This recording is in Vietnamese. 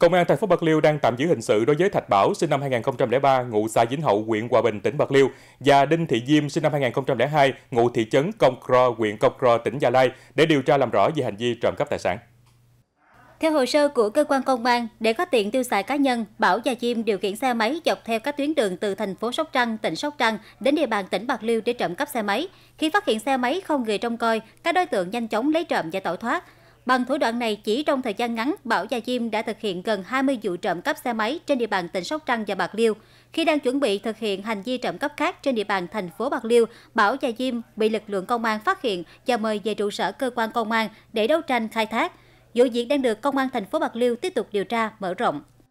Công an thành phố Bạc Liêu đang tạm giữ hình sự đối với Thạch Bảo sinh năm 2003, ngụ xã Vĩnh Hậu, huyện Hòa Bình, tỉnh Bạc Liêu và Đinh Thị Diêm sinh năm 2002, ngụ thị trấn Công Cro, huyện Công Cro, tỉnh Gia Lai để điều tra làm rõ về hành vi trộm cắp tài sản. Theo hồ sơ của cơ quan công an, để có tiền tiêu xài cá nhân, Bảo và Diêm điều khiển xe máy dọc theo các tuyến đường từ thành phố Sóc Trăng, tỉnh Sóc Trăng đến địa bàn tỉnh Bạc Liêu để trộm cắp xe máy. Khi phát hiện xe máy không người trông coi, các đối tượng nhanh chóng lấy trộm và tẩu thoát. Bằng thủ đoạn này, chỉ trong thời gian ngắn, Bảo Gia Diêm đã thực hiện gần 20 vụ trộm cắp xe máy trên địa bàn tỉnh Sóc Trăng và Bạc Liêu. Khi đang chuẩn bị thực hiện hành vi trộm cắp khác trên địa bàn thành phố Bạc Liêu, Bảo Gia Diêm bị lực lượng công an phát hiện và mời về trụ sở cơ quan công an để đấu tranh khai thác. Vụ việc đang được công an thành phố Bạc Liêu tiếp tục điều tra mở rộng.